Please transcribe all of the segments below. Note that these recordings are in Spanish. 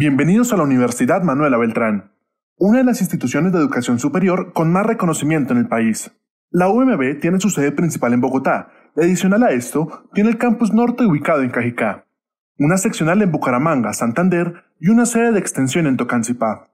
Bienvenidos a la Universidad Manuela Beltrán, una de las instituciones de educación superior con más reconocimiento en el país. La UMB tiene su sede principal en Bogotá, adicional a esto, tiene el campus norte ubicado en Cajicá, una seccional en Bucaramanga, Santander y una sede de extensión en Tocancipá.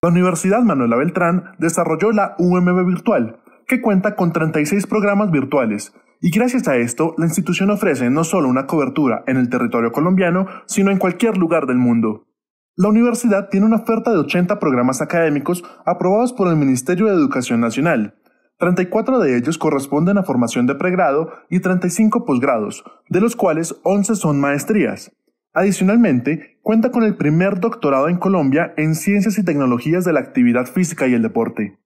La Universidad Manuela Beltrán desarrolló la UMB Virtual, que cuenta con 36 programas virtuales, y gracias a esto la institución ofrece no solo una cobertura en el territorio colombiano, sino en cualquier lugar del mundo. La universidad tiene una oferta de 80 programas académicos aprobados por el Ministerio de Educación Nacional. 34 de ellos corresponden a formación de pregrado y 35 posgrados, de los cuales 11 son maestrías. Adicionalmente, cuenta con el primer doctorado en Colombia en Ciencias y Tecnologías de la Actividad Física y el Deporte.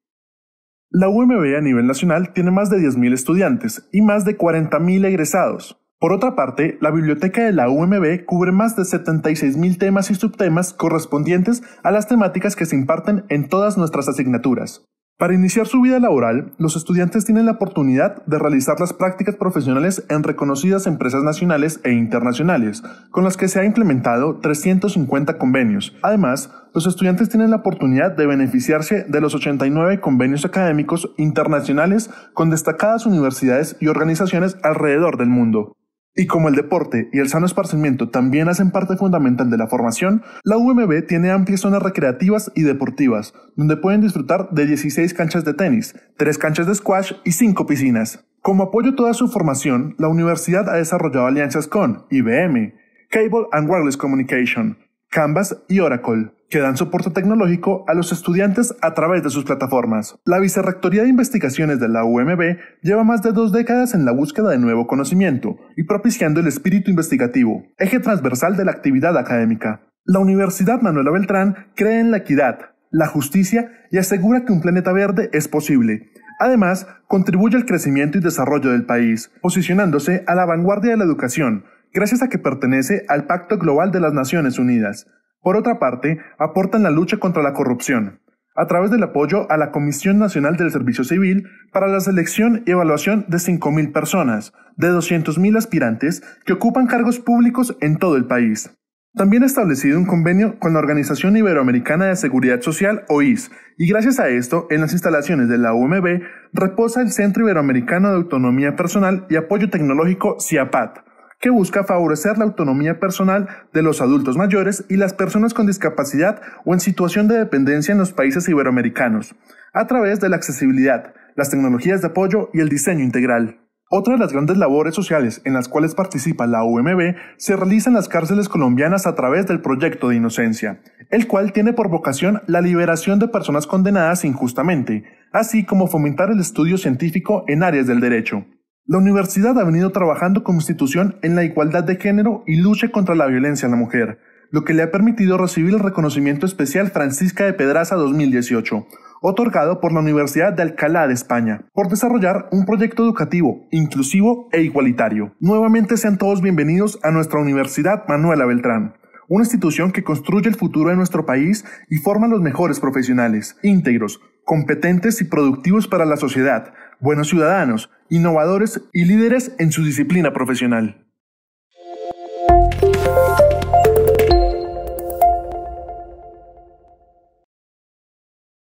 La UMB a nivel nacional tiene más de 10.000 estudiantes y más de 40.000 egresados. Por otra parte, la biblioteca de la UMB cubre más de 76.000 temas y subtemas correspondientes a las temáticas que se imparten en todas nuestras asignaturas. Para iniciar su vida laboral, los estudiantes tienen la oportunidad de realizar las prácticas profesionales en reconocidas empresas nacionales e internacionales, con las que se ha implementado 350 convenios. Además, los estudiantes tienen la oportunidad de beneficiarse de los 89 convenios académicos internacionales con destacadas universidades y organizaciones alrededor del mundo. Y como el deporte y el sano esparcimiento también hacen parte fundamental de la formación, la UMB tiene amplias zonas recreativas y deportivas, donde pueden disfrutar de 16 canchas de tenis, 3 canchas de squash y 5 piscinas. Como apoyo a toda su formación, la universidad ha desarrollado alianzas con IBM, Cable and Wireless Communication, Canvas y Oracle, que dan soporte tecnológico a los estudiantes a través de sus plataformas. La Vicerrectoría de Investigaciones de la UMB lleva más de dos décadas en la búsqueda de nuevo conocimiento y propiciando el espíritu investigativo, eje transversal de la actividad académica. La Universidad Manuela Beltrán cree en la equidad, la justicia y asegura que un planeta verde es posible. Además, contribuye al crecimiento y desarrollo del país, posicionándose a la vanguardia de la educación, gracias a que pertenece al Pacto Global de las Naciones Unidas. Por otra parte, aportan la lucha contra la corrupción, a través del apoyo a la Comisión Nacional del Servicio Civil para la selección y evaluación de 5.000 personas, de 200.000 aspirantes que ocupan cargos públicos en todo el país. También ha establecido un convenio con la Organización Iberoamericana de Seguridad Social, OIS, y gracias a esto, en las instalaciones de la UMB reposa el Centro Iberoamericano de Autonomía Personal y Apoyo Tecnológico, CIAPAT, que busca favorecer la autonomía personal de los adultos mayores y las personas con discapacidad o en situación de dependencia en los países iberoamericanos, a través de la accesibilidad, las tecnologías de apoyo y el diseño integral. Otra de las grandes labores sociales en las cuales participa la UMB se realiza en las cárceles colombianas a través del proyecto de inocencia, el cual tiene por vocación la liberación de personas condenadas injustamente, así como fomentar el estudio científico en áreas del derecho. La universidad ha venido trabajando como institución en la igualdad de género y lucha contra la violencia en la mujer, lo que le ha permitido recibir el reconocimiento especial Francisca de Pedraza 2018, otorgado por la Universidad de Alcalá de España, por desarrollar un proyecto educativo inclusivo e igualitario. Nuevamente sean todos bienvenidos a nuestra Universidad Manuela Beltrán, una institución que construye el futuro de nuestro país y forma los mejores profesionales, íntegros, competentes y productivos para la sociedad, buenos ciudadanos, innovadores y líderes en su disciplina profesional.